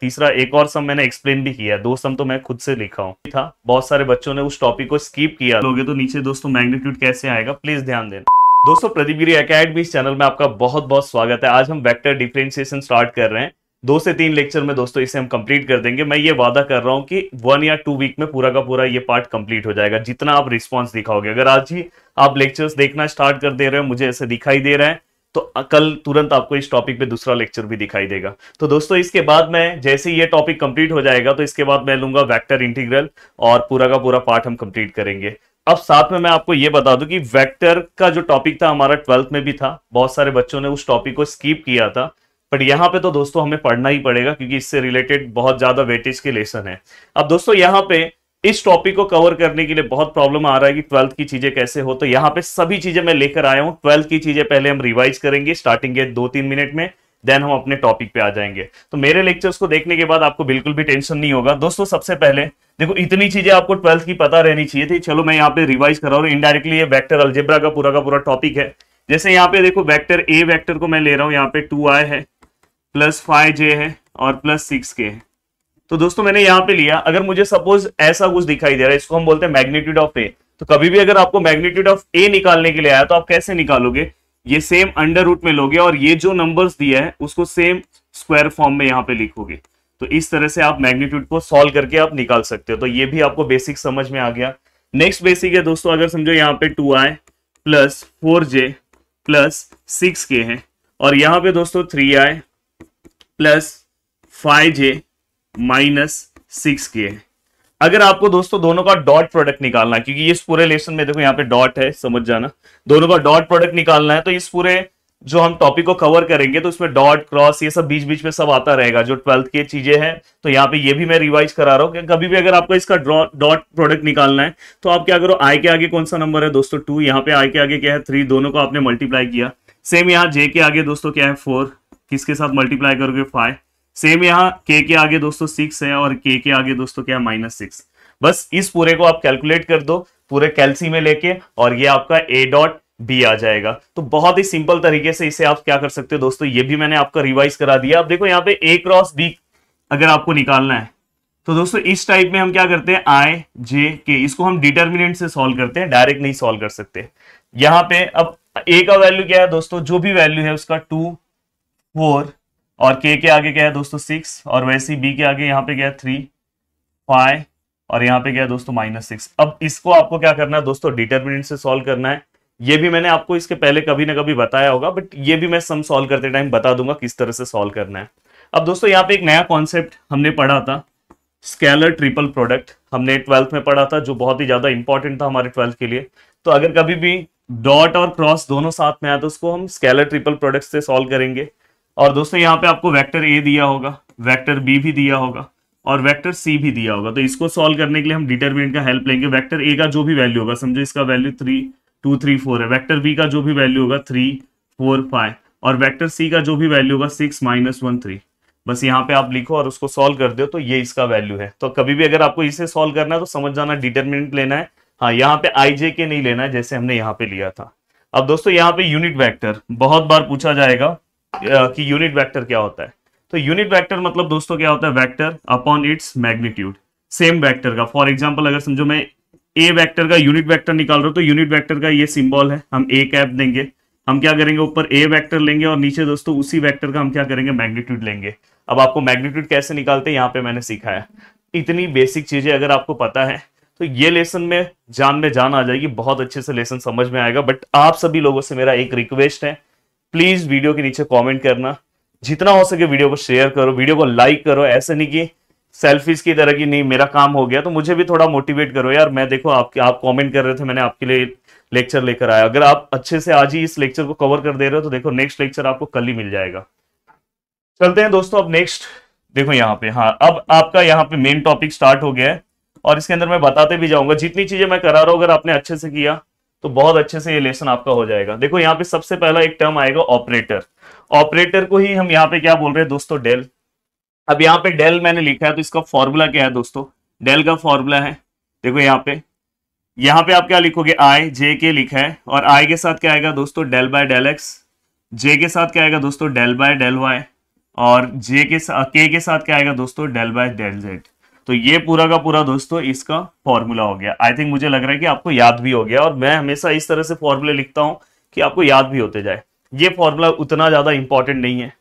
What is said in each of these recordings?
तीसरा एक और सम मैंने एक्सप्लेन भी किया दो सम तो मैं खुद से लिखा हूँ था बहुत सारे बच्चों ने उस टॉपिक को स्कीप किया लोगे तो नीचे दोस्तों मैग्नीट्यूड कैसे आएगा प्लीज ध्यान देना दोस्तों प्रदीपगिरी अकेडमी इस चैनल में आपका बहुत बहुत स्वागत है आज हम वेक्टर डिफ्रेंसिएशन स्टार्ट कर रहे हैं दो से तीन लेक्चर में दोस्तों इसे हम कंप्लीट कर देंगे मैं ये वादा कर रहा हूँ कि वन या टू वीक में पूरा का पूरा ये पार्ट कंप्लीट हो जाएगा जितना आप रिस्पॉन्स दिखाओगे अगर आज ही आप लेक्चर्स देखना स्टार्ट कर दे रहे हो मुझे ऐसे दिखाई दे रहा है तो कल तुरंत आपको इस टॉपिक पे दूसरा लेक्चर भी दिखाई देगा तो दोस्तों इसके बाद मैं जैसे ये टॉपिक कंप्लीट हो जाएगा तो इसके बाद मैं लूंगा वेक्टर इंटीग्रल और पूरा का पूरा पार्ट हम कंप्लीट करेंगे अब साथ में मैं आपको ये बता दूं कि वेक्टर का जो टॉपिक था हमारा ट्वेल्थ में भी था बहुत सारे बच्चों ने उस टॉपिक को स्कीप किया था बट यहाँ पे तो दोस्तों हमें पढ़ना ही पड़ेगा क्योंकि इससे रिलेटेड बहुत ज्यादा वेटेज के लेसन है अब दोस्तों यहाँ पे इस टॉपिक को कवर करने के लिए बहुत प्रॉब्लम आ रहा है कि ट्वेल्थ की चीजें कैसे हो तो यहाँ पे सभी चीजें मैं लेकर आया हूँ ट्वेल्थ की चीजें पहले हम रिवाइज करेंगे स्टार्टिंग के दो तीन मिनट में देन हम अपने टॉपिक पे आ जाएंगे तो मेरे लेक्चर्स को देखने के बाद आपको बिल्कुल भी टेंशन नहीं होगा दोस्तों सबसे पहले देखो इतनी चीजें आपको ट्वेल्थ की पता रहनी चाहिए थी चलो मैं यहाँ पे रिवाइज कर रहा हूँ इनडायरेक्टली ये वैक्टर अल्जेब्रा का पूरा का पूरा टॉपिक है जैसे यहाँ पे देखो वैक्टर ए वैक्टर को मैं ले रहा हूँ यहाँ पे टू आई है प्लस फाइव जे है और प्लस सिक्स के है तो दोस्तों मैंने यहाँ पे लिया अगर मुझे सपोज ऐसा कुछ दिखाई दे रहा है इसको हम बोलते हैं मैग्नीट्यूड ऑफ ए तो कभी भी अगर आपको मैग्नीट्यूड ऑफ ए निकालने के लिए आया तो आप कैसे निकालोगे ये सेम अंडर रूट में लोगे और ये जो नंबर दिया है उसको सेम स्क्वायर फॉर्म में यहाँ पे लिखोगे तो इस तरह से आप मैग्नीट्यूड को सॉल्व करके आप निकाल सकते हो तो ये भी आपको बेसिक समझ में आ गया नेक्स्ट बेसिक है दोस्तों अगर समझो यहाँ पे two i plus four j plus six k है और यहाँ पे दोस्तों three i plus five j minus six k अगर आपको दोस्तों दोनों का डॉट प्रोडक्ट निकालना है क्योंकि इस पूरे लेसन में देखो यहाँ पे डॉट है समझ जाना दोनों का डॉट प्रोडक्ट निकालना है तो इस पूरे जो हम टॉपिक को कवर करेंगे तो उसमें डॉट क्रॉस ये सब बीच बीच में सब आता रहेगा जो ट्वेल्थ की चीजें हैं तो यहाँ पे ये भी मैं रिवाइज करा रहा हूँ कभी भी अगर आपको इसका डॉट प्रोडक्ट निकालना है तो आप क्या करो आई के आगे कौन सा नंबर है दोस्तों टू यहाँ पे आई के आगे क्या है थ्री दोनों को आपने मल्टीप्लाई किया सेम यहाँ जे के आगे दोस्तों क्या है फोर किसके साथ मल्टीप्लाई करोगे फाइव सेम यहाँ के के आगे दोस्तों सिक्स है और के के आगे दोस्तों क्या माइनस सिक्स बस इस पूरे को आप कैलकुलेट कर दो पूरे कैलसी में लेके और ये आपका ए डॉट बी आ जाएगा तो बहुत ही सिंपल तरीके से इसे आप क्या कर सकते हो दोस्तों ये भी मैंने आपका रिवाइज करा दिया आप देखो यहाँ पे ए क्रॉस बी अगर आपको निकालना है तो दोस्तों इस टाइप में हम क्या करते हैं आई जे के इसको हम डिटर्मिनेंट से सॉल्व करते हैं डायरेक्ट नहीं सॉल्व कर सकते यहाँ पे अब ए का वैल्यू क्या है दोस्तों जो भी वैल्यू है उसका टू फोर और के के आगे क्या है दोस्तों सिक्स और वैसे ही बी के आगे यहाँ पे क्या है थ्री फाइव और यहाँ पे क्या है दोस्तों माइनस सिक्स अब इसको आपको क्या करना है दोस्तों डिटर्मिनेंट से सॉल्व करना है ये भी मैंने आपको इसके पहले कभी ना कभी बताया होगा बट ये भी मैं सम सॉल्व करते टाइम बता दूंगा किस तरह से सॉल्व करना है अब दोस्तों यहाँ पे एक नया कॉन्सेप्ट हमने पढ़ा था स्केलर ट्रिपल प्रोडक्ट हमने ट्वेल्थ में पढ़ा था जो बहुत ही ज्यादा इंपॉर्टेंट था हमारे ट्वेल्थ के लिए तो अगर कभी भी डॉट और क्रॉस दोनों साथ में आया तो उसको हम स्केलर ट्रिपल प्रोडक्ट से सॉल्व करेंगे और दोस्तों यहाँ पे आपको वेक्टर ए दिया होगा वेक्टर बी भी दिया होगा और वेक्टर सी भी दिया होगा तो इसको सॉल्व करने के लिए हम डिटरमिनेंट का हेल्प लेंगे वेक्टर ए का जो भी वैल्यू होगा समझो इसका value three two three four है वेक्टर बी का जो भी वैल्यू होगा थ्री फोर फाइव और वेक्टर सी का जो भी वैल्यू होगा सिक्स माइनस वन थ्री बस यहाँ पे आप लिखो और उसको सॉल्व कर दो तो ये इसका वैल्यू है तो कभी भी अगर आपको इसे सॉल्व करना है तो समझ जाना डिटर्मिनेंट लेना है हाँ यहाँ पे आई जे के नहीं लेना है जैसे हमने यहाँ पे लिया था अब दोस्तों यहाँ पे यूनिट वेक्टर बहुत बार पूछा जाएगा कि यूनिट वेक्टर क्या होता है तो यूनिट वेक्टर मतलब दोस्तों क्या होता है vector upon its magnitude same vector का फॉर एग्जांपल अगर समझो मैं ए वेक्टर का यूनिट वेक्टर निकाल रहा हूँ तो यूनिट वेक्टर का ये सिंबल है हम ए कैप देंगे हम क्या करेंगे ऊपर ए वैक्टर लेंगे और नीचे दोस्तों उसी वैक्टर का हम क्या करेंगे मैग्नीट्यूड लेंगे अब आपको मैग्नीट्यूड कैसे निकालते हैं यहाँ पे मैंने सिखाया इतनी बेसिक चीजें अगर आपको पता है तो ये लेसन में जान में जान आ जाएगी बहुत अच्छे से लेसन समझ में आएगा बट आप सभी लोगों से मेरा एक रिक्वेस्ट है प्लीज वीडियो के नीचे कमेंट करना जितना हो सके वीडियो को शेयर करो वीडियो को लाइक करो ऐसे नहीं कि सेल्फीज की तरह की नहीं मेरा काम हो गया तो मुझे भी थोड़ा मोटिवेट करो यार मैं देखो आपके आप कमेंट कर रहे थे मैंने आपके लिए लेक्चर लेकर आया अगर आप अच्छे से आज ही इस लेक्चर को कवर कर दे रहे हो तो देखो नेक्स्ट लेक्चर आपको कल ही मिल जाएगा चलते हैं दोस्तों अब नेक्स्ट देखो यहाँ पे हाँ अब आपका यहाँ पे मेन टॉपिक स्टार्ट हो गया है और इसके अंदर मैं बताते भी जाऊंगा जितनी चीजें मैं करा रहा हूँ अगर आपने अच्छे से किया तो बहुत अच्छे से ये लेसन आपका हो जाएगा देखो यहाँ पे सबसे पहला एक टर्म आएगा ऑपरेटर ऑपरेटर को ही हम यहाँ पे क्या बोल रहे हैं दोस्तों डेल अब यहाँ पे डेल मैंने लिखा है तो इसका फॉर्मूला क्या है दोस्तों डेल का फॉर्मूला है देखो यहाँ पे यहाँ पे आप क्या लिखोगे आई जे के लिखा है और आई के साथ क्या आएगा दोस्तों del by del x j के साथ क्या आएगा दोस्तों डेल बाय डेल वाई और जे के साथ के के साथ क्या आएगा दोस्तों डेल बाय डेल जेड तो ये पूरा का पूरा दोस्तों इसका फॉर्मूला हो गया आई थिंक मुझे लग रहा है कि आपको याद भी हो गया और मैं हमेशा इस तरह से फॉर्मूले लिखता हूं कि आपको याद भी होते जाए ये फॉर्मूला उतना ज़्यादा इंपॉर्टेंट नहीं है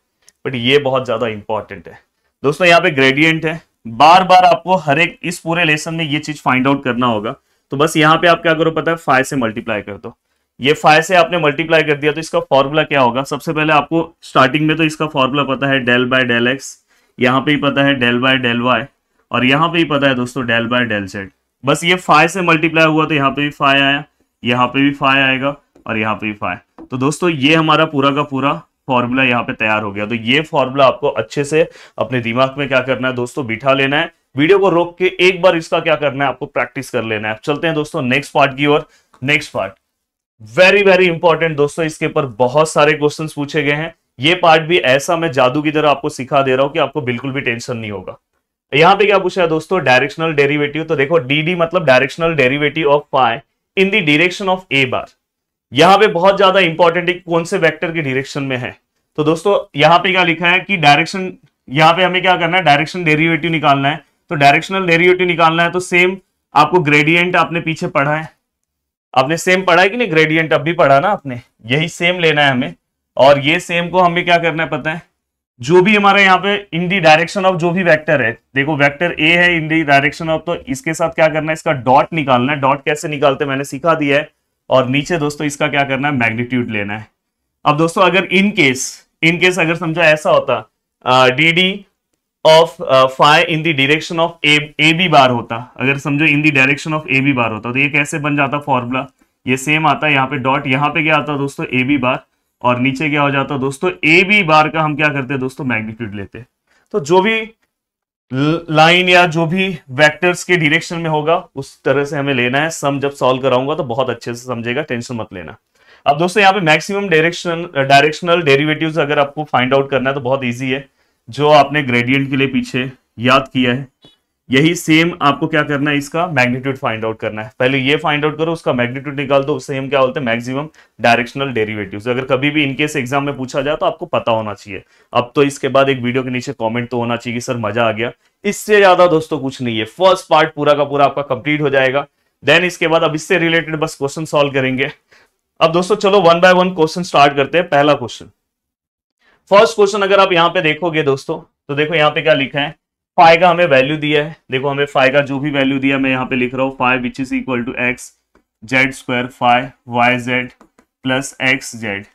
बट ये बहुत ज़्यादा इंपॉर्टेंट है दोस्तों यहाँ पे ग्रेडियंट है बार बार आपको हर एक इस पूरे लेसन में ये चीज़ फाइंड आउट करना होगा तो बस यहाँ पे आप क्या करो पता है फाइव से मल्टीप्लाई कर दो ये फाइव से आपने मल्टीप्लाई कर दिया तो इसका फॉर्मूला क्या होगा सबसे पहले आपको स्टार्टिंग में तो इसका फॉर्मूला पता है डेल बाय डेल एक्स यहाँ पे ही पता है डेल बाय डेल वाई और यहाँ पे ही पता है दोस्तों डेल बाय डेल सेट बस ये फाइव से मल्टीप्लाई हुआ तो यहाँ पे भी फाइव आया यहाँ पे भी फाइव आएगा और यहाँ पे भी फाइव तो दोस्तों ये हमारा पूरा का पूरा फॉर्मूला यहाँ पे तैयार हो गया तो ये फॉर्मूला आपको अच्छे से अपने दिमाग में क्या करना है दोस्तों बिठा लेना है वीडियो को रोक के एक बार इसका क्या करना है आपको प्रैक्टिस कर लेना है चलते हैं दोस्तों नेक्स्ट पार्ट की ओर next part very very important दोस्तों इसके ऊपर बहुत सारे क्वेश्चन पूछे गए हैं ये पार्ट भी ऐसा मैं जादू की तरह आपको सिखा दे रहा हूं कि आपको बिल्कुल भी टेंशन नहीं होगा यहां पे क्या पूछा है दोस्तों डायरेक्शनल डेरिवेटिव तो देखो डी मतलब directional derivative of phi in the direction of A bar यहां पे बहुत ज्यादा इंपॉर्टेंट है कौन से वेक्टर के डिरेक्शन में है तो दोस्तों यहां पे क्या लिखा है कि डायरेक्शन यहां पे हमें क्या करना है डायरेक्शन डेरिवेटिव निकालना है तो डायरेक्शनल डेरिवेटिव निकालना है तो सेम आपको ग्रेडियंट आपने पीछे पढ़ा है आपने सेम पढ़ा है कि नहीं ग्रेडियंट अब भी पढ़ा ना आपने यही सेम लेना है हमें और ये सेम को हमें क्या करना है पता है जो भी हमारे यहाँ पे इन दी डायरेक्शन ऑफ जो भी वेक्टर है देखो वेक्टर ए है इन दी डायरेक्शन ऑफ तो इसके साथ क्या करना है इसका डॉट निकालना है डॉट कैसे निकालते मैंने सिखा दिया है और नीचे दोस्तों इसका क्या करना है मैग्नीट्यूड लेना है अब दोस्तों अगर इन केस इन केस अगर समझा ऐसा होता D D of phi in the direction of A A B bar होता अगर समझो in the direction of A B bar होता तो ये कैसे बन जाता फॉर्मूला ये सेम आता है यहाँ पे डॉट यहाँ पे क्या आता दोस्तों ए बी बार और नीचे क्या हो जाता दोस्तों ए बी बार का हम क्या करते हैं दोस्तों मैग्नीट्यूड लेते हैं तो जो भी लाइन या जो भी वेक्टर्स के डिरेक्शन में होगा उस तरह से हमें लेना है सम जब सॉल्व कराऊंगा तो बहुत अच्छे से समझेगा टेंशन मत लेना अब दोस्तों यहाँ पे मैक्सिमम डायरेक्शन डायरेक्शनल डेरिवेटिव अगर आपको फाइंड आउट करना है तो बहुत ईजी है जो आपने ग्रेडियंट के लिए पीछे याद किया है यही सेम आपको क्या करना है इसका मैग्नीट्यूड फाइंड आउट करना है पहले ये फाइंड आउट करो उसका मैग्नीट्यूड निकाल दो सेम क्या बोलते हैं मैक्सिमम डायरेक्शनल डेरिवेटिव्स अगर कभी भी इनकेस एग्जाम में पूछा जाए तो आपको पता होना चाहिए अब तो इसके बाद एक वीडियो के नीचे कमेंट तो होना चाहिए कि सर मजा आ गया इससे ज्यादा दोस्तों कुछ नहीं है फर्स्ट पार्ट पूरा का पूरा आपका कंप्लीट हो जाएगा देन इसके बाद अब इससे रिलेटेड बस क्वेश्चन सॉल्व करेंगे अब दोस्तों चलो one by one question start करते हैं पहला क्वेश्चन फर्स्ट क्वेश्चन अगर आप यहाँ पे देखोगे दोस्तों तो देखो यहाँ पे क्या लिखा है फाइव का हमें वैल्यू दिया है देखो हमें फाइव का जो भी वैल्यू दिया मैं यहाँ पे लिख रहा हूँ phi which is equal to x z square five y z plus x z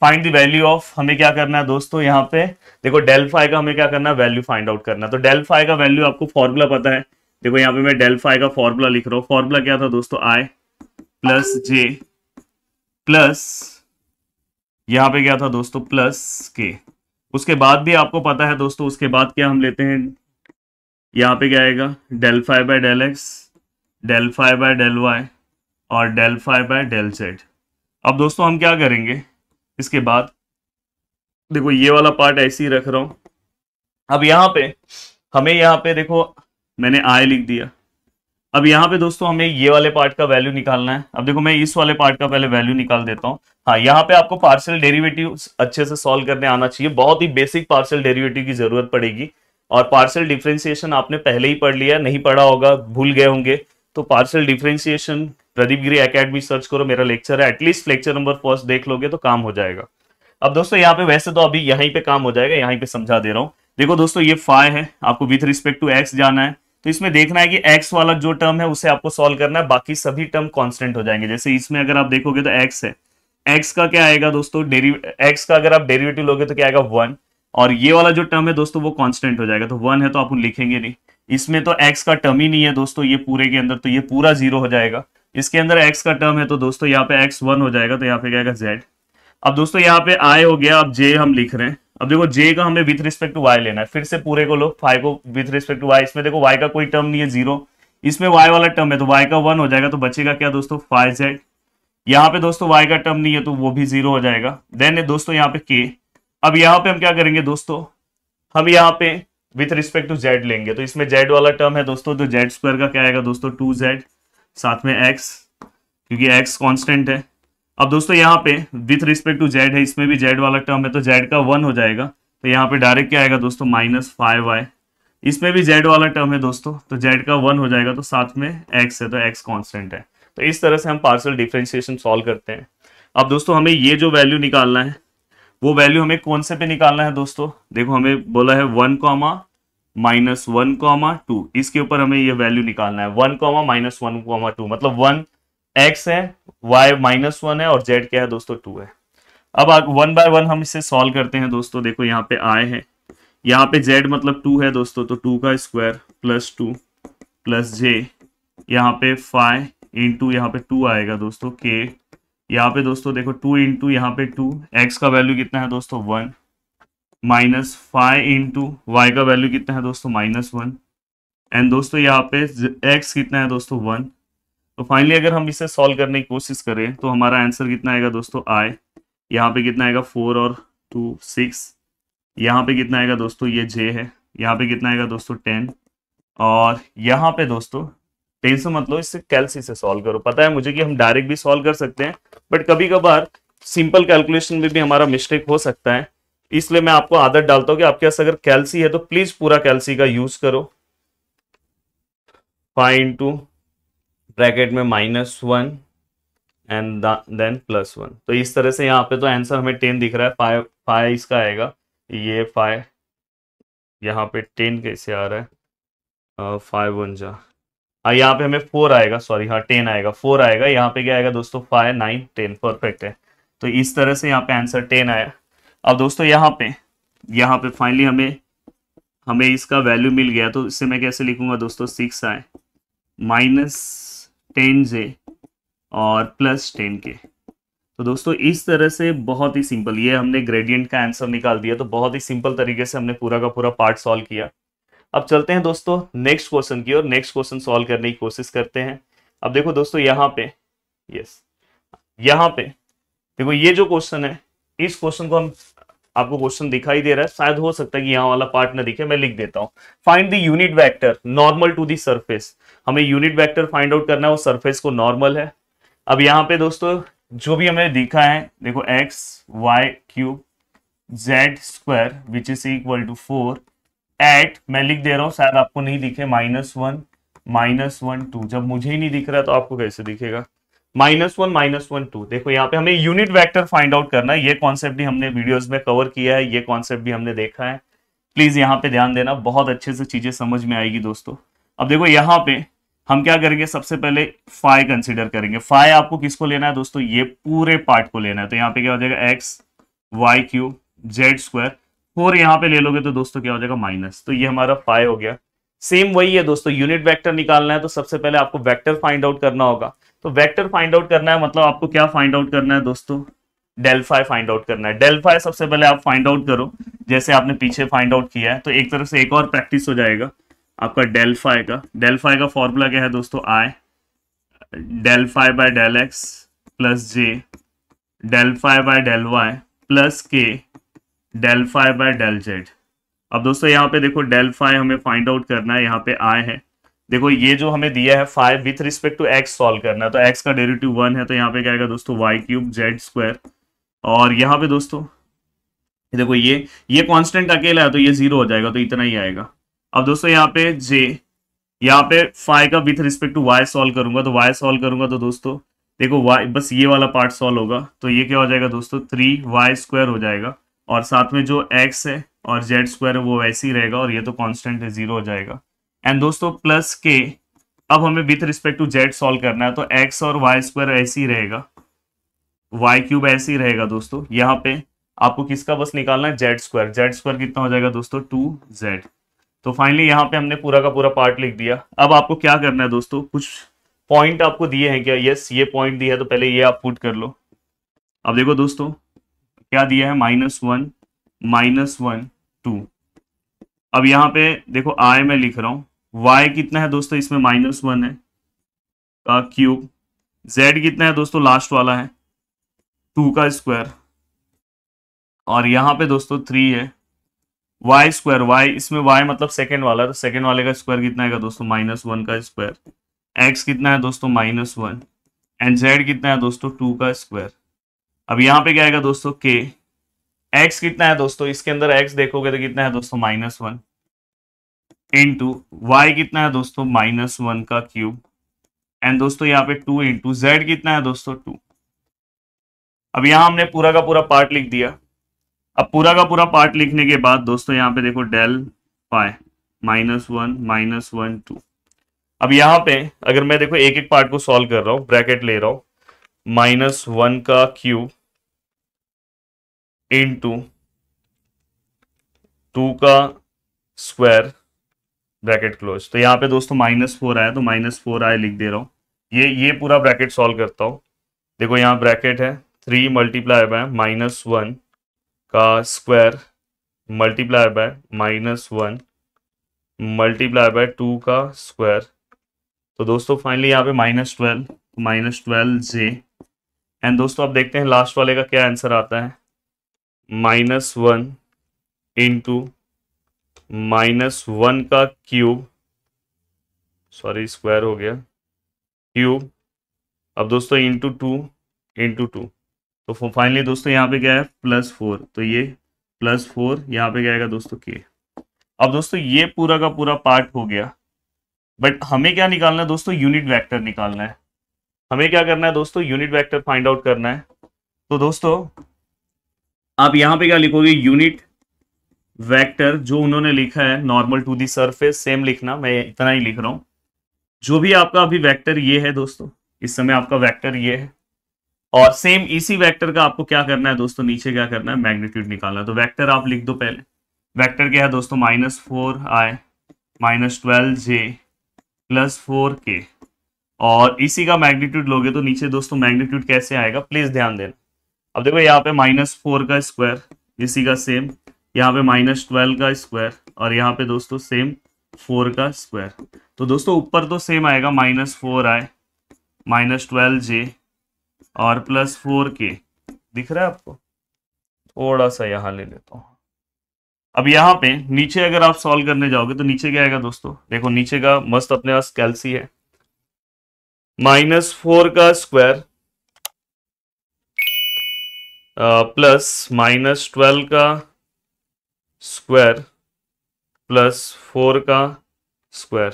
find the value of हमें क्या करना है दोस्तों यहाँ पे देखो डेल फाइव का हमें क्या करना है वैल्यू फाइंड आउट करना है तो डेल फाइव का वैल्यू आपको फॉर्मूला पता है देखो यहाँ पे मैं डेल फाइव का फॉर्मूला लिख रहा हूँ फॉर्मूला क्या था दोस्तों आई प्लस जे प्लस यहाँ पे क्या था दोस्तों प्लस के उसके बाद भी आपको पता है दोस्तों उसके बाद क्या हम लेते हैं यहाँ पे क्या आएगा del phi by del x del phi by del y और del phi by del z अब दोस्तों हम क्या करेंगे इसके बाद देखो ये वाला पार्ट ऐसे ही रख रहा हूँ अब यहाँ पे हमें यहाँ पे देखो मैंने आई लिख दिया अब यहाँ पे दोस्तों हमें ये वाले पार्ट का वैल्यू निकालना है अब देखो मैं इस वाले पार्ट का पहले वैल्यू निकाल देता हूँ हाँ यहाँ पे आपको पार्शियल डेरिवेटिव अच्छे से सॉल्व करने आना चाहिए बहुत ही बेसिक पार्शियल डेरिवेटिव की जरूरत पड़ेगी और पार्सल डिफ्रेंसिएशन आपने पहले ही पढ़ लिया नहीं पढ़ा होगा भूल गए होंगे तो partial differentiation Pradeep Giri academy search करो मेरा लेक्चर है एटलीस्ट लेक्चर नंबर फर्स्ट देख लोगे तो काम हो जाएगा अब दोस्तों यहाँ पे वैसे तो अभी यहीं पे काम हो जाएगा यहीं पे समझा दे रहा हूँ देखो दोस्तों ये फाइव है आपको विथ रिस्पेक्ट टू एक्स जाना है तो इसमें देखना है कि एक्स वाला जो टर्म है उसे आपको सॉल्व करना है बाकी सभी टर्म कॉन्स्टेंट हो जाएंगे जैसे इसमें अगर आप देखोगे तो एक्स है एक्स का क्या आएगा दोस्तों एक्स का अगर आप डेरिवेटिव लोगे तो क्या आएगा वन और ये वाला जो टर्म है दोस्तों वो कांस्टेंट हो जाएगा तो वन है तो आप लिखेंगे नहीं इसमें तो एक्स का टर्म ही नहीं है दोस्तों ये पूरे के अंदर तो ये पूरा जीरो हो जाएगा इसके अंदर एक्स का टर्म है तो दोस्तों यहाँ पे एक्स वन हो जाएगा तो यहाँ पे जाएगा जेड अब दोस्तों यहाँ पे आई हो गया अब जे हम लिख रहे हैं अब देखो जे का हमें विथ रिस्पेक्ट टू वाई लेना है फिर से पूरे को लो फाइव को विथ रिस्पेक्ट टू वाई इसमें देखो वाई का कोई टर्म नहीं है जीरो इसमें वाई वाला टर्म है तो वाई का वन हो जाएगा तो बचेगा क्या दोस्तों फाइव जेड यहाँ पे दोस्तों वाई का टर्म नहीं है तो वो भी जीरो हो जाएगा देन दोस्तों यहाँ पे के अब यहां पे हम क्या करेंगे दोस्तों हम यहां पे विथ रिस्पेक्ट टू जेड लेंगे तो इसमें जेड वाला टर्म है दोस्तों तो जेड स्क्वायर का क्या आएगा दोस्तों टू जेड साथ में एक्स क्योंकि एक्स कॉन्स्टेंट है अब दोस्तों यहाँ पे विथ रिस्पेक्ट टू जेड है इसमें भी जेड वाला टर्म है तो जेड का वन हो जाएगा तो यहाँ पे डायरेक्ट क्या आएगा दोस्तों माइनस फाइव वाई इसमें भी जेड वाला टर्म है दोस्तों तो जेड का वन हो जाएगा तो साथ में एक्स है तो एक्स कॉन्स्टेंट है तो इस तरह से हम पार्सल डिफ्रेंशिएशन सॉल्व करते हैं अब दोस्तों हमें ये जो वैल्यू निकालना है वो वैल्यू हमें कौन से पे निकालना है दोस्तों देखो हमें बोला है one comma minus one comma two इसके ऊपर हमें ये वैल्यू निकालना है one comma minus one comma two मतलब वन एक्स है वाई माइनस वन है और जेड क्या है दोस्तों टू है अब आप वन बाय वन हम इसे सॉल्व करते हैं दोस्तों देखो यहाँ पे आए हैं यहाँ पे जेड मतलब टू है दोस्तों तो टू का square plus two plus j यहाँ पे फाइव इंटू यहाँ पे टू आएगा दोस्तों के यहाँ पे दोस्तों देखो टू इंटू यहाँ पे टू एक्स का वैल्यू कितना है दोस्तों one minus five into y का वैल्यू कितना है दोस्तों माइनस वन एंड दोस्तों यहाँ पे एक्स कितना है दोस्तों वन तो फाइनली अगर हम इसे सॉल्व करने की कोशिश करें तो हमारा आंसर कितना आएगा दोस्तों आई यहाँ पे कितना आएगा फोर और टू सिक्स यहाँ पे कितना आएगा दोस्तों ये जे है यहाँ पे कितना आएगा दोस्तों टेन और यहाँ पे दोस्तों तीन सौ तो मतलब इससे कैलसी से सॉल्व करो पता है मुझे कि हम डायरेक्ट भी सॉल्व कर सकते हैं बट कभी कभार सिंपल कैलकुलेशन में भी हमारा मिस्टेक हो सकता है इसलिए मैं आपको आदत डालता हूं कि आपके पास अगर कैलसी है तो प्लीज पूरा कैलसी का यूज करो फाइन टू ब्रैकेट में minus one and then plus one तो इस तरह से यहाँ पे तो आंसर हमें टेन दिख रहा है फाइव फाइव इसका आएगा ये फाइव यहाँ पे टेन कैसे आ रहा है फाइव वन जा हाँ, यहाँ पे हमें फोर आएगा सॉरी हाँ टेन आएगा फोर आएगा यहाँ पे क्या आएगा दोस्तों फाइव नाइन टेन परफेक्ट है तो इस तरह से यहाँ पे आंसर टेन आया अब दोस्तों यहाँ पे यहाँ पे फाइनली हमें हमें इसका वैल्यू मिल गया तो इससे मैं कैसे लिखूंगा दोस्तों सिक्स आए माइनस टेन जे और प्लस टेन के तो दोस्तों इस तरह से बहुत ही सिंपल ये हमने ग्रेडियंट का आंसर निकाल दिया तो बहुत ही सिंपल तरीके से हमने पूरा का पूरा पार्ट सॉल्व किया अब चलते हैं दोस्तों नेक्स्ट क्वेश्चन की और नेक्स्ट क्वेश्चन सॉल्व करने की कोशिश करते हैं अब देखो दोस्तों यहाँ पे यस यहाँ पे देखो ये जो क्वेश्चन है इस क्वेश्चन को हम आपको क्वेश्चन दिखाई दे रहा है शायद हो सकता है कि यहाँ वाला पार्ट ना दिखे मैं लिख देता हूँ find the unit vector normal to the surface हमें यूनिट वेक्टर फाइंड आउट करना है वो सरफेस को नॉर्मल है अब यहाँ पे दोस्तों जो भी हमें दिखा है देखो x y cube z square which is equal to four at मैं लिख दे रहा हूं शायद आपको नहीं दिखे minus one minus one two जब मुझे ही नहीं दिख रहा तो आपको कैसे दिखेगा minus one minus one two देखो यहाँ पे हमें यूनिट वेक्टर फाइंड आउट करना है ये कॉन्सेप्ट भी हमने वीडियोस में कवर किया है ये कॉन्सेप्ट भी हमने देखा है प्लीज यहाँ पे ध्यान देना बहुत अच्छे से चीजें समझ में आएगी दोस्तों अब देखो यहाँ पे हम क्या करेंगे सबसे पहले फाइव कंसिडर करेंगे फाइव आपको किसको लेना है दोस्तों ये पूरे पार्ट को लेना है तो यहाँ पे क्या हो जाएगा x y cube z square four यहाँ पे ले लोगे तो दोस्तों क्या हो जाएगा माइनस तो ये हमारा फाइव हो गया सेम वही है दोस्तों यूनिट वेक्टर निकालना है तो सबसे पहले आपको वेक्टर फाइंड आउट करना होगा तो वेक्टर फाइंड आउट करना है मतलब आपको क्या फाइंड आउट करना है दोस्तों डेल्फाई फाइंड आउट करना है डेल्फाई सबसे पहले आप फाइंड आउट करो जैसे आपने पीछे फाइंड आउट किया है तो एक तरफ से एक और प्रैक्टिस हो जाएगा आपका डेल्फाई का डेल्फाई का फॉर्मूला क्या है दोस्तों i del phi by del x plus j del phi by del y plus k del phi by del z अब दोस्तों यहाँ पे देखो डेल फाइव हमें फाइंड आउट करना है यहाँ पे आए हैं देखो ये जो हमें दिया है phi with respect to x solve करना है तो एक्स का डेरिवेटिव वन है तो यहाँ पे क्या आएगा दोस्तों वाई क्यूब जेड स्क्वायर और यहाँ पे दोस्तों देखो ये ये कॉन्स्टेंट अकेला है तो ये जीरो हो जाएगा तो इतना ही आएगा अब दोस्तों यहाँ पे जे यहाँ पे फाइव का with respect to y solve करूंगा तो वाई सॉल्व करूंगा तो दोस्तों देखो वाई बस ये वाला पार्ट सॉल्व होगा तो ये क्या हो जाएगा दोस्तों थ्री वाई स्क्वायर हो जाएगा और साथ में जो एक्स है और जेड स्क्वायर है वो वैसे ही रहेगा और ये तो कांस्टेंट है जीरो हो जाएगा एंड दोस्तों प्लस के अब हमें with respect to z solve करना है तो एक्स और वाई स्क्वायर ऐसे ही रहेगा वाई क्यूब ऐसे ही रहेगा दोस्तों यहाँ पे आपको किसका बस निकालना है जेड स्क्वायर जेड स्क्वायर कितना हो जाएगा दोस्तों टू जेड तो फाइनली यहाँ पे हमने पूरा का पूरा पार्ट लिख दिया अब आपको क्या करना है दोस्तों कुछ पॉइंट आपको दिए हैं क्या यस ये पॉइंट दिया है तो पहले ये आप पुट कर लो अब देखो दोस्तों क्या दिया है minus one minus one two अब यहाँ पे देखो आई मैं लिख रहा हूं वाई कितना है दोस्तों इसमें माइनस वन है का क्यूब जेड कितना है दोस्तों लास्ट वाला है टू का स्क्वायर और यहां पे दोस्तों थ्री है वाई स्क्वायर वाई इसमें वाई मतलब सेकेंड वाला तो सेकेंड वाले का स्क्वायर कितना है दोस्तों माइनस वन का स्क्वायर एक्स कितना है दोस्तों माइनस वन एंड जेड कितना है दोस्तों टू का स्क्वायर अब यहां पे क्या आएगा दोस्तों के एक्स कितना है दोस्तों इसके अंदर एक्स देखोगे तो कितना है दोस्तों माइनस वन इंटू वाई कितना है दोस्तों माइनस वन का क्यूब एंड दोस्तों यहाँ पे टू इंटू जेड कितना है दोस्तों टू अब यहां हमने पूरा का पूरा पार्ट लिख दिया अब पूरा का पूरा पार्ट लिखने के बाद दोस्तों यहाँ पे देखो del phi minus one minus one two अब यहां पे अगर मैं देखो एक एक पार्ट को सॉल्व कर रहा हूं ब्रैकेट ले रहा हूं माइनस वन का क्यूब इंटू टू का स्क्वायर ब्रैकेट क्लोज तो यहाँ पे दोस्तों माइनस फोर आया तो माइनस फोर आया लिख दे रहा हूं ये ये पूरा ब्रैकेट सॉल्व करता हूं देखो यहाँ ब्रैकेट है three multiply by minus one का square multiply by minus one multiply by two का स्क्वायर तो दोस्तों फाइनली यहाँ पे minus twelve minus twelve j and दोस्तों आप देखते हैं लास्ट वाले का क्या आंसर आता है minus one into minus one का क्यूब सॉरी स्क्वायर हो गया क्यूब अब दोस्तों इंटू टू इंटू टू तो फाइनली दोस्तों यहाँ पे क्या है प्लस फोर तो ये प्लस फोर यहाँ पे क्या आएगा दोस्तों के अब दोस्तों ये पूरा का पूरा पार्ट हो गया बट हमें क्या निकालना है दोस्तों यूनिट वेक्टर निकालना है हमें क्या करना है दोस्तों यूनिट वेक्टर फाइंड आउट करना है तो दोस्तों आप यहां पे क्या लिखोगे यूनिट वेक्टर जो उन्होंने लिखा है normal to the surface same लिखना मैं इतना ही लिख रहा हूं जो भी आपका अभी वेक्टर ये है दोस्तों इस समय आपका वेक्टर ये है और सेम इसी वेक्टर का आपको क्या करना है दोस्तों नीचे क्या करना है मैग्नीट्यूड निकालना तो वेक्टर आप लिख दो पहले वेक्टर क्या है दोस्तों minus four i minus twelve j plus four k और इसी का मैग्नीट्यूड लोगे तो नीचे दोस्तों मैग्नीट्यूड कैसे आएगा प्लीज ध्यान देना अब देखो यहाँ पे माइनस फोर का स्क्वायर इसी का सेम यहाँ पे माइनस ट्वेल्व का स्क्वायर और यहाँ पे दोस्तों सेम फोर का स्क्वायर तो दोस्तों ऊपर तो सेम आएगा minus four i minus twelve j और प्लस फोर के दिख रहा है आपको थोड़ा सा यहाँ ले लेता हूँ अब यहाँ पे नीचे अगर आप सॉल्व करने जाओगे तो नीचे क्या आएगा दोस्तों देखो नीचे का मस्त अपने पास कैलसी है माइनस फोर का स्क्वायर प्लस माइनस ट्वेल्व का स्क्वायर प्लस फोर का स्क्वायर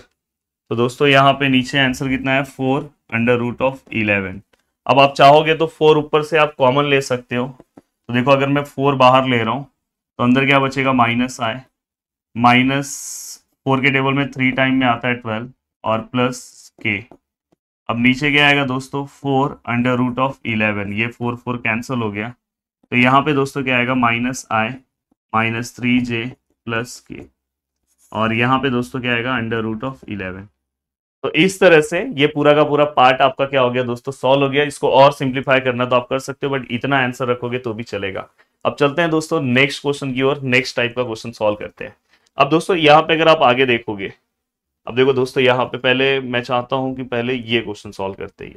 तो दोस्तों यहाँ पे नीचे आंसर कितना है four under root of eleven अब आप चाहोगे तो फोर ऊपर से आप कॉमन ले सकते हो तो देखो अगर मैं फोर बाहर ले रहा हूं तो अंदर क्या बचेगा माइनस आए माइनस फोर के टेबल में थ्री टाइम में आता है ट्वेल्व और प्लस के अब नीचे क्या आएगा दोस्तों four under root of eleven ये फोर फोर कैंसिल हो गया तो यहाँ पे दोस्तों क्या आएगा minus i minus three j plus k और यहाँ पे दोस्तों क्या आएगा अंडर रूट ऑफ इलेवन तो इस तरह से ये पूरा का पूरा पार्ट आपका क्या हो गया दोस्तों सॉल्व हो गया इसको और सिंप्लीफाई करना तो आप कर सकते हो बट इतना आंसर रखोगे तो भी चलेगा अब चलते हैं दोस्तों नेक्स्ट क्वेश्चन की ओर नेक्स्ट टाइप का क्वेश्चन सॉल्व करते हैं अब दोस्तों यहाँ पे अगर आप आगे देखोगे अब देखो दोस्तों यहाँ पे पहले मैं चाहता हूं कि पहले ये क्वेश्चन सोल्व करते हैं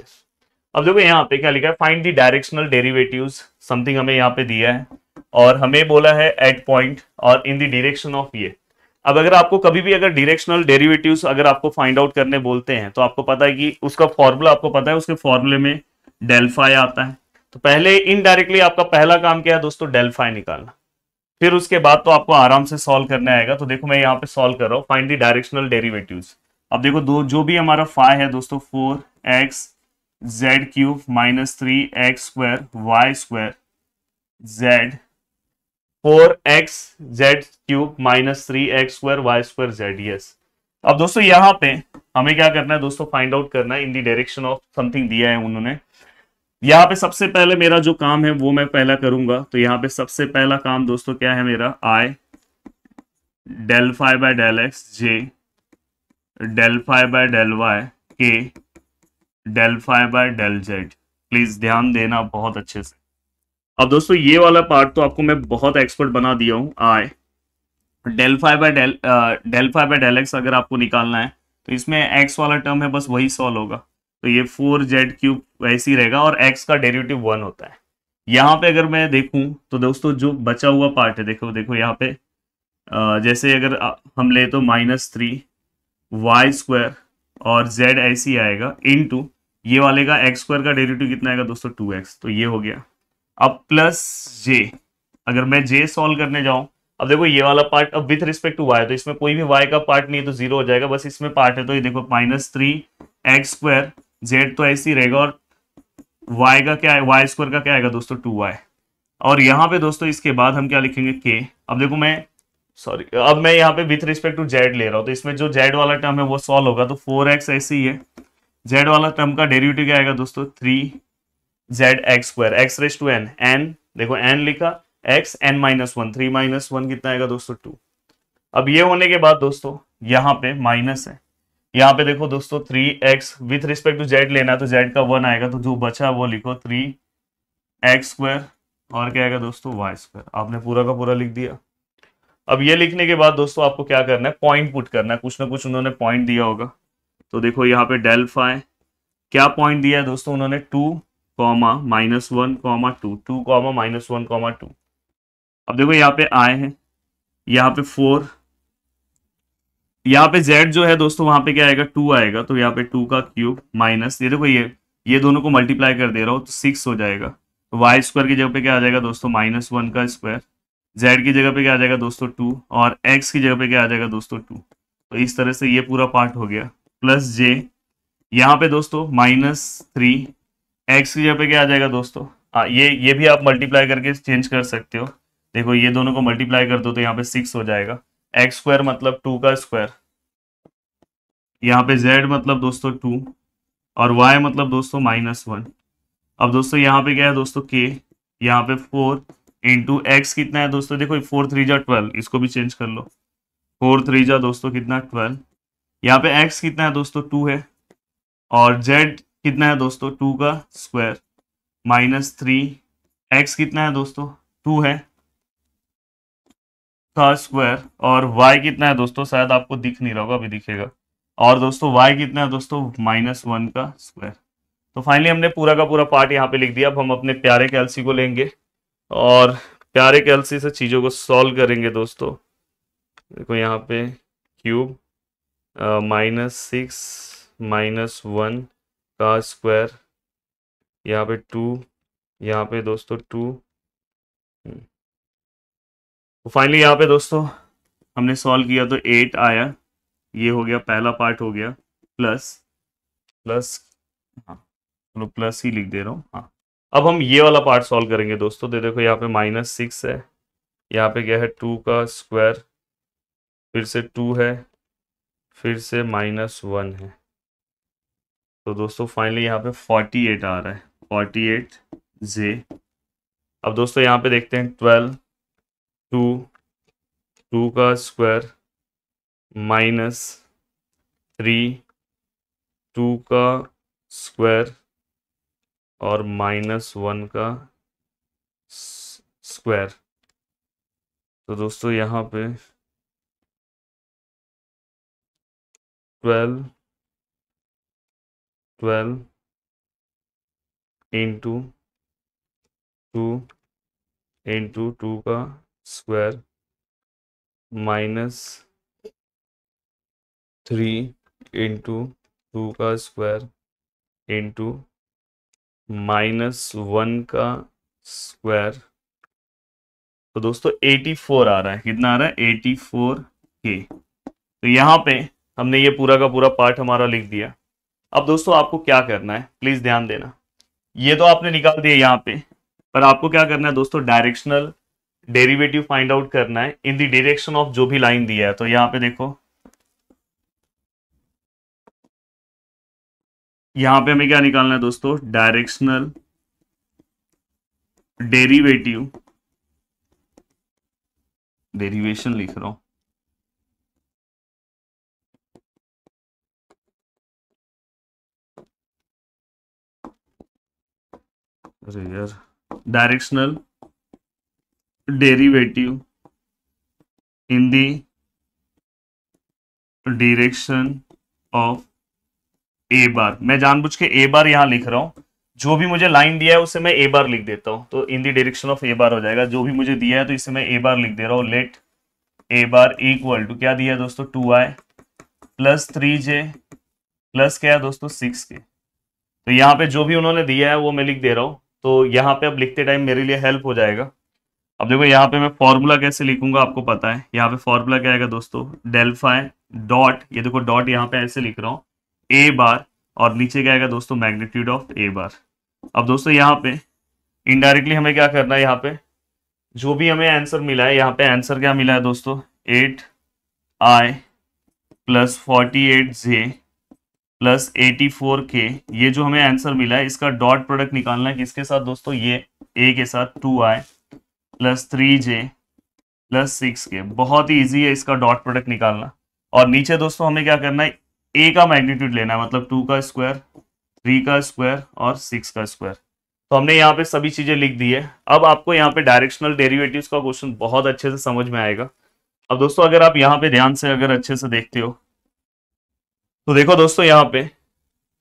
अब देखो यहाँ पे क्या लिखा है find the directional derivative something हमें यहाँ पे दिया है और हमें बोला है एट पॉइंट और इन दी डिरेक्शन ऑफ ये अब अगर आपको कभी भी अगर डिरेक्शनल डेरिवेटिव अगर आपको फाइंड आउट करने बोलते हैं तो आपको पता है कि उसका फॉर्मूला आपको पता है उसके फॉर्मूले में डेल्फाई आता है तो पहले इनडायरेक्टली आपका पहला काम क्या है दोस्तों डेल्फाई निकालना फिर उसके बाद तो आपको आराम से सॉल्व करने आएगा तो देखो मैं यहाँ पे सॉल्व कर रहा हूँ फाइंड दी डायरेक्शनल डेरिवेटिव अब देखो दो जो भी हमारा फाइव है दोस्तों four x z cube minus three x square y square z four x z cube minus three x square y square z yes अब दोस्तों यहां पे हमें क्या करना है दोस्तों फाइंड आउट करना है in the direction of something दिया है उन्होंने यहाँ पे सबसे पहले मेरा जो काम है वो मैं पहला करूंगा तो यहाँ पे सबसे पहला काम दोस्तों क्या है मेरा i del phi by del x j del phi by del y k del phi by del z please ध्यान देना बहुत अच्छे से अब दोस्तों ये वाला पार्ट तो आपको मैं बहुत एक्सपर्ट बना दिया हूँ i del phi by del del phi by del x अगर आपको निकालना है तो इसमें एक्स वाला टर्म है बस वही सॉल्व होगा तो ये फोर जेड क्यूब वैसे ही रहेगा और एक्स का डेरिवेटिव वन होता है यहाँ पे अगर मैं देखूँ तो दोस्तों जो बचा हुआ पार्ट है देखो देखो यहाँ पे जैसे अगर हम ले तो माइनस थ्री वाई स्क्वायर और जेड ऐसी आएगा इन टू ये वाले का एक्स स्क्वायर का डेरिवेटिव कितना आएगा दोस्तों टू एक्स तो ये हो गया अब प्लस जे अगर मैं जे सॉल्व करने जाऊं अब देखो ये वाला पार्ट अब विथ रिस्पेक्ट टू वाई तो इसमें कोई भी वाई का पार्ट नहीं है तो जीरो हो जाएगा बस इसमें पार्ट है तो ये देखो minus three x square z तो ऐसी रहेगा और वाई का क्या है वाई स्क्वायर का क्या आएगा दोस्तों टू वाई और यहाँ पे दोस्तों इसके बाद हम क्या लिखेंगे के अब देखो मैं सॉरी अब मैं यहाँ पे विथ रिस्पेक्ट टू जेड ले रहा हूँ तो इसमें जो जेड वाला टर्म है वो सॉल्व होगा तो फोर एक्स ऐसी ही है जेड वाला टर्म का डेरिवेटिव क्या आएगा दोस्तों three z x square x raise to n n देखो एन लिखा x n minus one three minus one कितना आएगा दोस्तों टू अब ये होने के बाद दोस्तों यहाँ पे माइनस है यहाँ पे देखो दोस्तों three x with respect to z लेना तो जेड का वन आएगा तो जो बचा वो लिखो थ्री एक्स स्क्वायर और क्या आएगा दोस्तों वाई स्क्वायर आपने पूरा का पूरा लिख दिया अब ये लिखने के बाद दोस्तों आपको क्या करना है पॉइंट पुट करना है कुछ ना कुछ उन्होंने पॉइंट दिया होगा तो देखो यहाँ पे डेल फाइव क्या पॉइंट दिया है दोस्तों उन्होंने two comma minus one comma two two comma minus one comma two अब देखो यहाँ पे आए हैं यहाँ पे फोर यहाँ पे जेड जो है दोस्तों वहां पे क्या आएगा टू आएगा तो यहाँ पे टू का क्यूब माइनस ये देखो ये ये दोनों को मल्टीप्लाई कर दे रहा हूँ तो सिक्स हो जाएगा तो वाई स्क्वायर की जगह पे क्या आ जाएगा दोस्तों माइनस वन का स्क्वायर जेड की जगह पे क्या आ जाएगा दोस्तों टू और एक्स की जगह पे क्या आ जाएगा दोस्तों टू तो इस तरह से ये पूरा पार्ट हो गया प्लस जे यहाँ पे दोस्तों माइनस थ्री एक्स की जगह पे क्या आ जाएगा दोस्तों आ, ये ये भी आप मल्टीप्लाई करके चेंज कर सकते हो देखो ये दोनों को मल्टीप्लाई कर दो तो यहाँ पे सिक्स हो जाएगा एक्स स्क्वायर मतलब टू का स्क्वायर यहाँ पे जेड मतलब दोस्तों टू और वाई मतलब दोस्तों माइनस वन अब दोस्तों यहाँ पे क्या है दोस्तों के यहाँ पे फोर इंटू एक्स कितना है दोस्तों देखो फोर थ्री जा ट्वेल्व इसको भी चेंज कर लो फोर थ्री जा दोस्तों कितना ट्वेल्व यहाँ पे x कितना है दोस्तों टू है और z कितना है दोस्तों टू का स्क्वायर माइनस थ्री एक्स कितना है दोस्तों टू है का स्क्वायर और y कितना है दोस्तों शायद आपको दिख नहीं रहा होगा अभी दिखेगा और दोस्तों y कितना है दोस्तों माइनस वन का स्क्वायर तो फाइनली हमने पूरा का पूरा पार्ट यहाँ पे लिख दिया अब हम अपने प्यारे कैलसी को लेंगे और प्यारे कैलसी से चीज़ों को सॉल्व करेंगे दोस्तों देखो यहाँ पे cube minus six minus one का स्क्वायर यहाँ पे टू यहाँ पे दोस्तों टू हम्म। तो फाइनली यहाँ पे दोस्तों हमने सॉल्व किया तो एट आया ये हो गया पहला पार्ट हो गया प्लस प्लस हाँ चलो प्लस ही लिख दे रहा हूँ हाँ अब हम ये वाला पार्ट सॉल्व करेंगे दोस्तों दे देखो यहाँ पे माइनस सिक्स है यहाँ पे क्या है टू का स्क्वायर फिर से टू है फिर से माइनस वन है तो दोस्तों फाइनली यहाँ पे फोर्टी एट आ रहा है फोर्टी एट जे अब दोस्तों यहाँ पे देखते हैं ट्वेल्व टू टू का स्क्वायर माइनस थ्री टू का स्क्वायर और माइनस वन का स्क्वायर तो दोस्तों यहाँ पे 12 twelve into two into two का square minus three into two का स्क्वायर इंटू माइनस वन का स्क्वायर तो दोस्तों 84 आ रहा है कितना आ रहा है 84 के तो यहाँ पे हमने ये पूरा का पूरा पार्ट हमारा लिख दिया अब दोस्तों आपको क्या करना है प्लीज ध्यान देना ये तो आपने निकाल दिया यहाँ पे पर आपको क्या करना है दोस्तों डायरेक्शनल डेरिवेटिव फाइंड आउट करना है इन द डायरेक्शन ऑफ जो भी लाइन दिया है तो यहाँ पे देखो यहाँ पे हमें क्या निकालना है दोस्तों डायरेक्शनल डेरिवेटिव डेरिवेशन लिख रहा हूं यार directional derivative in the direction of A bar मैं जानबूझ के ए बार यहां लिख रहा हूं जो भी मुझे लाइन दिया है उसे मैं ए बार लिख देता हूं तो in the direction of A bar हो जाएगा जो भी मुझे दिया है तो इसे मैं ए बार लिख दे रहा हूं let a bar equal to क्या दिया है दोस्तों two i plus three j plus क्या है दोस्तों सिक्स के तो यहां पे जो भी उन्होंने दिया है वो मैं लिख दे रहा हूं तो यहाँ पे अब लिखते टाइम मेरे लिए हेल्प हो जाएगा अब देखो यहाँ पे मैं फॉर्मूला कैसे लिखूंगा आपको पता है यहाँ पे फॉर्मूला क्या आएगा दोस्तों डेल्फाई डॉट ये देखो डॉट यहाँ पे ऐसे लिख रहा हूँ ए बार और नीचे क्या आएगा दोस्तों मैग्नीट्यूड ऑफ ए बार अब दोस्तों यहाँ पे इनडायरेक्टली हमें क्या करना है यहाँ पे जो भी हमें आंसर मिला है यहाँ पे आंसर क्या मिला है दोस्तों eight i plus forty eight j plus eighty four k ये जो हमें आंसर मिला है इसका डॉट प्रोडक्ट निकालना है किसके साथ दोस्तों ये ए के साथ two i plus three j plus six k बहुत ही ईजी है इसका डॉट प्रोडक्ट निकालना और नीचे दोस्तों हमें क्या करना है ए का मैग्नीट्यूड लेना है मतलब टू का स्क्वायर थ्री का स्क्वायर और सिक्स का स्क्वायर तो हमने यहाँ पे सभी चीज़ें लिख दी है अब आपको यहाँ पे डायरेक्शनल डेरिवेटिव्स का क्वेश्चन बहुत अच्छे से समझ में आएगा अब दोस्तों अगर आप यहाँ पे ध्यान से अगर अच्छे से देखते हो तो देखो दोस्तों यहाँ पे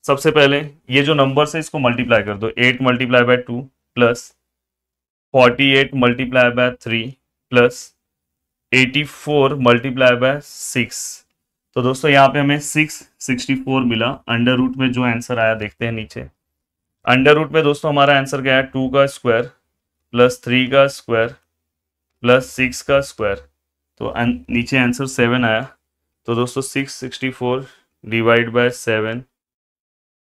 सबसे पहले ये जो नंबर है इसको मल्टीप्लाई कर दो eight multiply by two plus forty eight multiply by three plus eighty four multiply by six तो दोस्तों यहाँ पे हमें सिक्स सिक्सटी फोर मिला अंडर रूट में जो आंसर आया देखते हैं नीचे अंडर रूट में दोस्तों हमारा आंसर क्या है टू का स्क्वायर प्लस थ्री का स्क्वायर प्लस सिक्स का स्क्वायर तो नीचे आंसर सेवन आया तो दोस्तों six sixty four divide by seven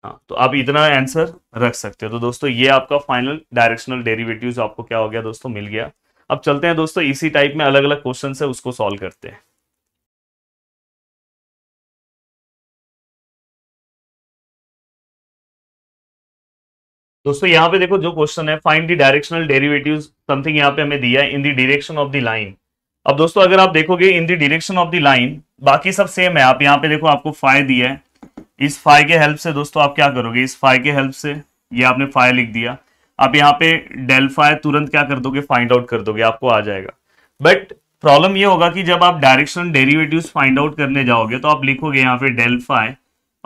हाँ तो आप इतना आंसर रख सकते हो तो दोस्तों ये आपका फाइनल डायरेक्शनल डेरिवेटिव आपको क्या हो गया दोस्तों मिल गया अब चलते हैं दोस्तों इसी टाइप में अलग अलग क्वेश्चन है उसको सॉल्व करते हैं दोस्तों यहाँ पे देखो जो क्वेश्चन है find the directional derivatives something यहाँ पे हमें दिया है in the direction of the line अब दोस्तों अगर आप देखोगे in the direction of the line बाकी सब सेम है आप यहाँ पे देखो आपको फाइव दिया है इस फाइव के हेल्प से दोस्तों आप क्या करोगे इस फाइव के हेल्प से ये आपने फाइव लिख दिया आप यहाँ पे डेल फाइव तुरंत क्या कर दोगे फाइंड आउट कर दोगे आपको आ जाएगा बट प्रॉब्लम ये होगा कि जब आप डायरेक्शन डेरिवेटिव्स फाइंड आउट करने जाओगे तो आप लिखोगे यहाँ पे डेल फाइव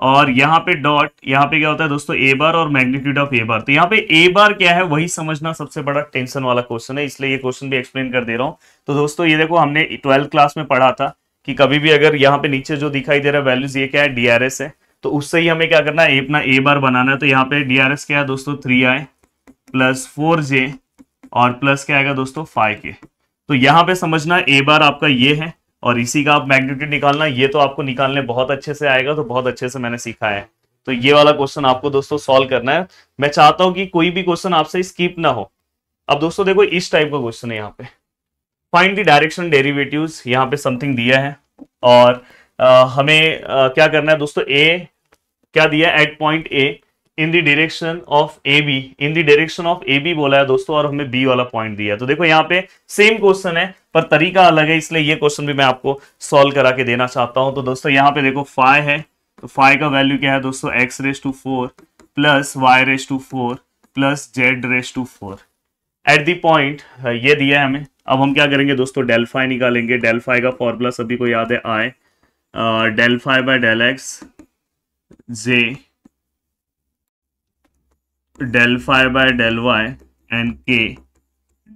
और यहाँ पे डॉट यहाँ पे क्या होता है दोस्तों ए बार और मैग्नीट्यूड ऑफ ए बार तो यहाँ पे ए बार क्या है वही समझना सबसे बड़ा टेंशन वाला क्वेश्चन है इसलिए ये क्वेश्चन भी एक्सप्लेन कर दे रहा हूँ तो दोस्तों ये देखो हमने ट्वेल्थ क्लास में पढ़ा था कि कभी भी अगर यहाँ पे नीचे जो दिखाई दे रहा है वैल्यूज ये क्या है एस है तो उससे ही हमें क्या करना है अपना ए बार बनाना है तो यहाँ पे एस क्या है दोस्तों three i plus four j और प्लस क्या आएगा दोस्तों फाइव के तो यहाँ पे समझना ए बार आपका ये है और इसी का आप मैग्नीट्यूड निकालना ये तो आपको निकालने बहुत अच्छे से आएगा तो बहुत अच्छे से मैंने सीखा है तो ये वाला क्वेश्चन आपको दोस्तों सॉल्व करना है मैं चाहता हूं कि कोई भी क्वेश्चन आपसे स्कीप ना हो अब दोस्तों देखो इस टाइप का क्वेश्चन है यहाँ पे फाइंड द डायरेक्शन डेरिवेटिव यहाँ पे समथिंग दिया है और आ, हमें आ, क्या करना है दोस्तों ए क्या दिया at point a in the direction of A b in the direction of A b बोला है दोस्तों और हमें बी वाला पॉइंट दिया तो देखो यहाँ पे सेम क्वेश्चन है पर तरीका अलग है इसलिए ये क्वेश्चन भी मैं आपको सॉल्व करा के देना चाहता हूं तो दोस्तों यहाँ पे देखो फाइव है तो फाइव का वैल्यू क्या है दोस्तों x raise to four plus y raise to four plus z raise to four at the point ये दिया है हमें अब हम क्या करेंगे दोस्तों डेल्फाई निकालेंगे डेल्फाई का फॉर्मूला सभी को याद है i del phi by del x j del phi by del y and k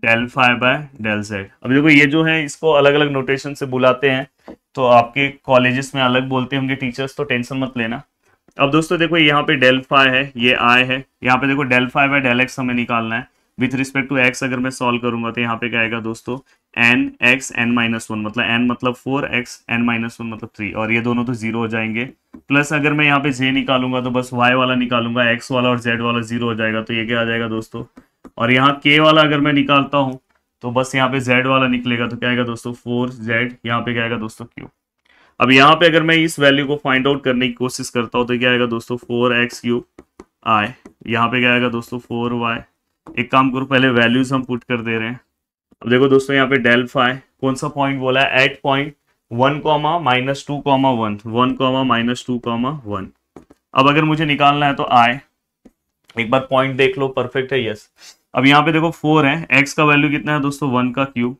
del phi by del z अब देखो ये जो है इसको अलग अलग नोटेशन से बुलाते हैं तो आपके कॉलेजेस में अलग बोलते होंगे टीचर्स तो टेंशन मत लेना अब दोस्तों देखो यहाँ पे डेल फाइव है ये आई है यहाँ पे देखो del phi by del x हमें निकालना है विथ रिस्पेक्ट टू एक्स अगर मैं सॉल्व करूंगा तो यहाँ पे क्या आएगा दोस्तों n x n minus one मतलब एन मतलब four x n minus one मतलब थ्री और ये दोनों तो जीरो हो जाएंगे प्लस अगर मैं यहाँ पे जे निकालूंगा तो बस वाई वाला निकालूंगा एक्स वाला और जेड वाला जीरो हो जाएगा तो ये क्या आ जाएगा दोस्तों और यहाँ के वाला अगर मैं निकालता हूँ तो बस यहाँ पे जेड वाला निकलेगा तो क्या आएगा दोस्तों फोर जेड यहाँ पे क्या आएगा दोस्तों क्यू अब यहाँ पे अगर मैं इस वैल्यू को फाइंड आउट करने की कोशिश करता हूँ तो क्या आएगा दोस्तों फोर एक्स क्यू आई यहाँ पे क्या आएगा दोस्तों फोर वाई एक काम करो पहले वैल्यूज हम पुट कर दे रहे हैं अब देखो दोस्तों यहाँ पे डेल्फाई कौन सा पॉइंट बोला है at point one comma minus two comma one one comma minus two comma one अब अगर मुझे निकालना है तो आए एक बार पॉइंट देख लो परफेक्ट है यस अब यहाँ पे देखो फोर है एक्स का वैल्यू कितना है दोस्तों वन का क्यूब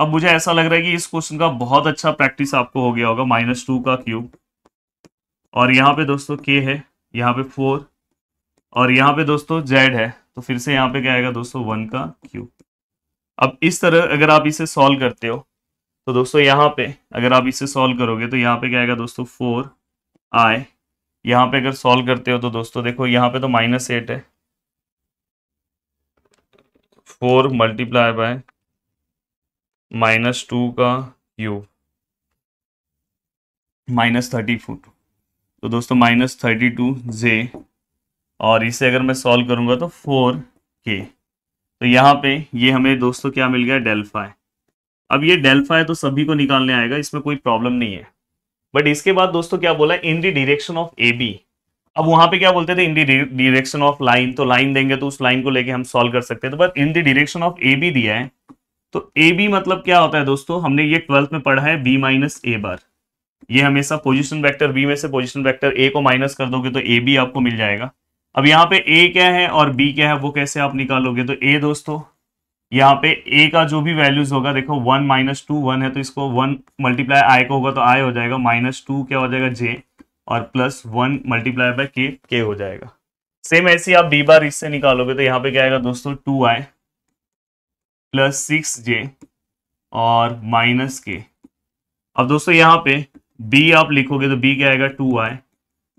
अब मुझे ऐसा लग रहा है कि इस क्वेश्चन का बहुत अच्छा प्रैक्टिस आपको हो गया होगा माइनस टू का क्यूब और यहाँ पे दोस्तों के है यहाँ पे फोर और यहाँ पे दोस्तों जेड है तो फिर से यहाँ पे क्या आएगा दोस्तों वन का क्यूब अब इस तरह अगर आप इसे सॉल्व करते हो तो दोस्तों यहाँ पे अगर आप इसे सॉल्व करोगे तो यहाँ पे क्या आएगा दोस्तों फोर आई यहाँ पे अगर सॉल्व करते हो तो दोस्तों देखो यहाँ पे तो माइनस एट है four multiply by minus two का यू माइनस थर्टी फोर तो दोस्तों माइनस थर्टी टू जे और इसे अगर मैं सॉल्व करूंगा तो फोर के तो यहाँ पे ये हमें दोस्तों क्या मिल गया डेल्फा है अब ये डेल्फा है तो सभी को निकालने आएगा इसमें कोई प्रॉब्लम नहीं है बट इसके बाद दोस्तों क्या बोला in the direction of A b अब वहां पे क्या बोलते थे in the direction of line तो लाइन देंगे तो उस लाइन को लेके हम सॉल्व कर सकते हैं तो but in the direction of A b दिया है तो ए बी मतलब क्या होता है दोस्तों हमने ये ट्वेल्थ में पढ़ा है बी माइनस ए बार ये हमेशा पोजिशन वैक्टर बी में से पोजिशन वैक्टर ए को माइनस कर दोगे तो ए बी आपको मिल जाएगा अब यहाँ पे ए क्या है और बी क्या है वो कैसे आप निकालोगे तो ए दोस्तों यहाँ पे ए का जो भी वैल्यूज होगा देखो वन माइनस टू वन है तो इसको वन मल्टीप्लाई आई का होगा तो आई हो जाएगा माइनस टू क्या हो जाएगा जे और प्लस वन मल्टीप्लाई बाय के के हो जाएगा सेम ऐसे आप बी बार इससे निकालोगे तो यहाँ पे क्या आएगा दोस्तों two i plus six j और माइनस के अब दोस्तों यहाँ पे बी आप लिखोगे तो बी क्या आएगा two i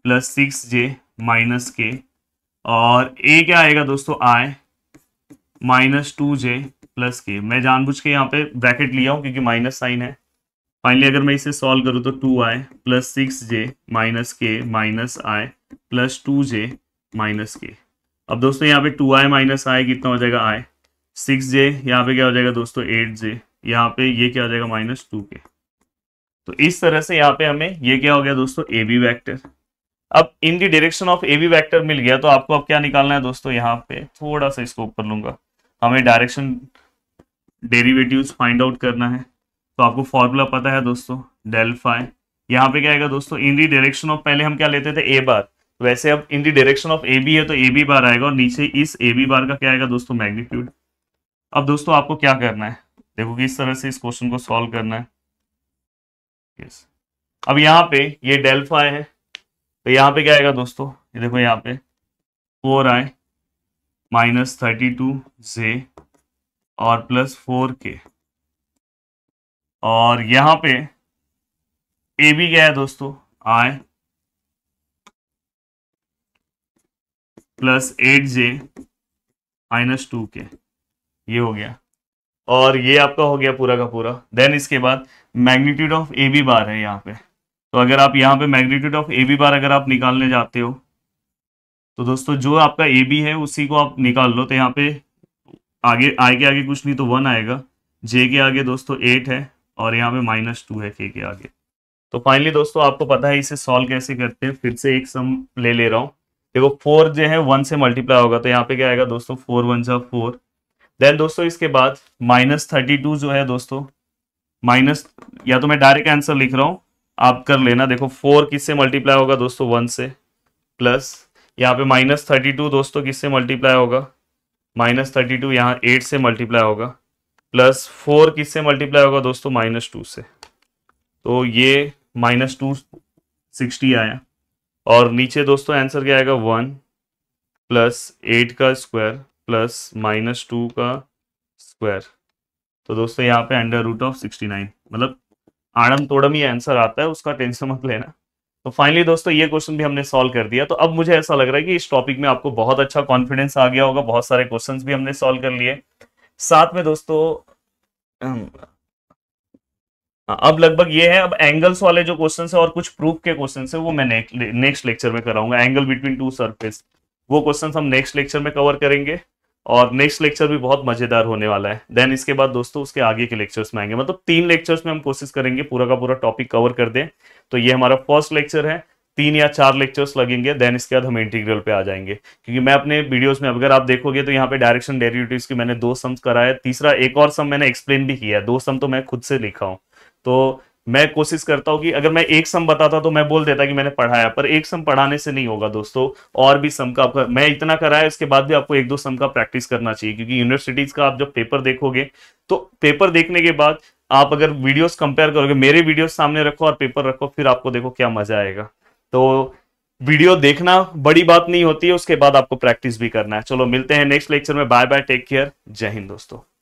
plus six j minus k और ए क्या आएगा दोस्तों i minus two j plus k मैं जानबूझ के यहाँ पे ब्रैकेट लिया हूं क्योंकि माइनस साइन है फाइनली अगर मैं इसे सॉल्व करूँ तो two i plus six j minus k minus i plus two j minus k अब दोस्तों यहाँ पे टू आए माइनस आय कितना हो जाएगा आय सिक्स जे यहाँ पे क्या हो जाएगा दोस्तों एट जे यहाँ पे ये क्या हो जाएगा माइनस टू के तो इस तरह से यहाँ पे हमें ये क्या हो गया दोस्तों ए बी वैक्टर अब in the direction of A b vector मिल गया तो आपको अब क्या निकालना है दोस्तों यहाँ पे थोड़ा सा इसको ऊपर लूंगा हमें डायरेक्शन डेरिवेटिव फाइंड आउट करना है तो आपको फॉर्मूला पता है दोस्तों डेल फाइव यहाँ पे क्या आएगा दोस्तों इन दी डायरेक्शन ऑफ पहले हम क्या लेते थे ए बार वैसे अब in the direction of A b है तो ए बी बार आएगा और नीचे इस ए बी बार का क्या आएगा दोस्तों मैग्नीट्यूड अब दोस्तों आपको क्या करना है देखो किस तरह से इस क्वेश्चन को सॉल्व करना है yes. अब यहाँ पे ये डेल्फाई है तो यहाँ पे क्या आएगा दोस्तों ये देखो यहाँ पे four i minus thirty to जे और प्लस फोर के और यहाँ पे ए भी क्या है दोस्तों i plus eight j minus two k ये हो गया और ये आपका हो गया पूरा का पूरा देन इसके बाद magnitude of A B bar है यहाँ पे तो अगर आप यहाँ पे magnitude of A B bar अगर आप निकालने जाते हो तो दोस्तों जो आपका ए बी है उसी को आप निकाल लो तो यहाँ पे आगे आगे के आगे कुछ नहीं तो वन आएगा जे के आगे दोस्तों एट है और यहाँ पे माइनस टू है के के आगे तो फाइनली दोस्तों आपको पता है इसे सॉल्व कैसे करते हैं फिर से एक सम ले ले रहा हूँ देखो फोर जो है वन से मल्टीप्लाई होगा तो यहाँ पे क्या आएगा दोस्तों फोर वन जा फोर देन दोस्तों इसके बाद माइनस थर्टी टू जो है दोस्तों माइनस या तो मैं डायरेक्ट आंसर लिख रहा हूँ आप कर लेना देखो फोर किससे मल्टीप्लाई होगा दोस्तों वन से प्लस यहाँ पे माइनस थर्टी टू दोस्तों किससे मल्टीप्लाई होगा माइनस थर्टी टू यहाँ एट से मल्टीप्लाई होगा प्लस फोर किससे मल्टीप्लाई होगा दोस्तों माइनस टू से तो ये माइनस टू सिक्सटी आया और नीचे दोस्तों आंसर क्या आएगा वन प्लस एट का स्क्वायर प्लस माइनस टू का स्क्वायर तो दोस्तों यहाँ पे under root of sixty nine मतलब आड़म तोड़म ये आंसर आता है उसका टेंशन मत लेना तो फाइनली दोस्तों ये क्वेश्चन भी हमने सॉल्व कर दिया तो अब मुझे ऐसा लग रहा है कि इस टॉपिक में आपको बहुत अच्छा कॉन्फिडेंस आ गया होगा बहुत सारे क्वेश्चन भी हमने सॉल्व कर लिए साथ में दोस्तों अब लगभग ये है अब एंगल्स वाले जो क्वेश्चन है और कुछ प्रूफ के क्वेश्चन है वो मैं नेक्स्ट लेक्चर में कराऊंगा एंगल बिटवीन टू सर्फेस वो क्वेश्चन हम नेक्स्ट लेक्चर में कवर करेंगे और नेक्स्ट लेक्चर भी बहुत मजेदार होने वाला है देन इसके बाद दोस्तों उसके आगे के लेक्चर्स में आएंगे मतलब तीन लेक्चर्स में हम कोशिश करेंगे पूरा का पूरा टॉपिक कवर कर दें तो ये हमारा फर्स्ट लेक्चर है तीन या चार लेक्चर्स लगेंगे देन इसके बाद हम इंटीग्रल पे आ जाएंगे क्योंकि मैं अपने वीडियोस में अगर आप देखोगे तो यहाँ पे डायरेक्शन डेरिवेटिव्स की मैंने दो सम्स कराया तीसरा एक और सम मैंने एक्सप्लेन भी किया है दो सम तो मैं खुद से लिखा हूँ तो मैं कोशिश करता हूं कि अगर मैं एक सम बताता तो मैं बोल देता कि मैंने पढ़ाया पर एक सम पढ़ाने से नहीं होगा दोस्तों और भी सम का आपका मैं इतना कराया इसके बाद भी आपको एक दो सम का प्रैक्टिस करना चाहिए क्योंकि यूनिवर्सिटीज का आप जब पेपर देखोगे तो पेपर देखने के बाद आप अगर वीडियोस कंपेयर करोगे मेरे वीडियोस सामने रखो और पेपर रखो फिर आपको देखो क्या मजा आएगा तो वीडियो देखना बड़ी बात नहीं होती है उसके बाद आपको प्रैक्टिस भी करना है चलो मिलते हैं नेक्स्ट लेक्चर में बाय बाय टेक केयर जय हिंद दोस्तों